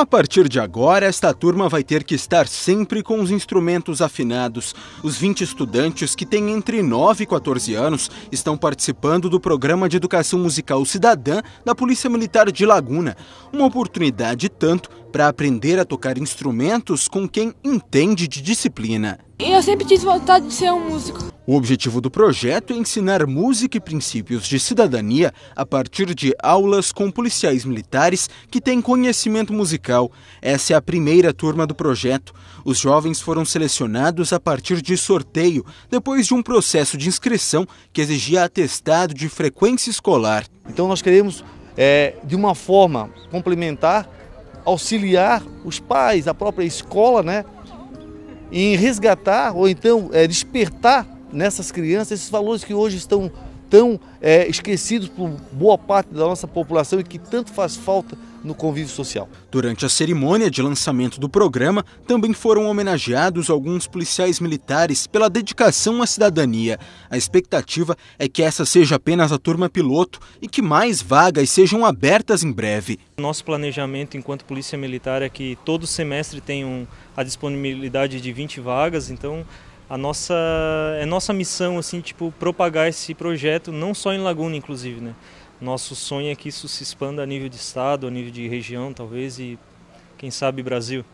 A partir de agora, esta turma vai ter que estar sempre com os instrumentos afinados. Os 20 estudantes que têm entre 9 e 14 anos estão participando do programa de educação musical cidadã da Polícia Militar de Laguna. Uma oportunidade tanto para aprender a tocar instrumentos com quem entende de disciplina. Eu sempre tive vontade de ser um músico. O objetivo do projeto é ensinar música e princípios de cidadania a partir de aulas com policiais militares que têm conhecimento musical. Essa é a primeira turma do projeto. Os jovens foram selecionados a partir de sorteio, depois de um processo de inscrição que exigia atestado de frequência escolar. Então, nós queremos, é, de uma forma complementar, auxiliar os pais, a própria escola, né, em resgatar ou então é, despertar nessas crianças esses valores que hoje estão tão é, esquecidos por boa parte da nossa população e que tanto faz falta no convívio social. Durante a cerimônia de lançamento do programa, também foram homenageados alguns policiais militares pela dedicação à cidadania. A expectativa é que essa seja apenas a turma piloto e que mais vagas sejam abertas em breve. Nosso planejamento enquanto Polícia Militar é que todo semestre tenham a disponibilidade de 20 vagas, então a nossa é nossa missão assim tipo propagar esse projeto não só em Laguna inclusive né nosso sonho é que isso se expanda a nível de estado a nível de região talvez e quem sabe Brasil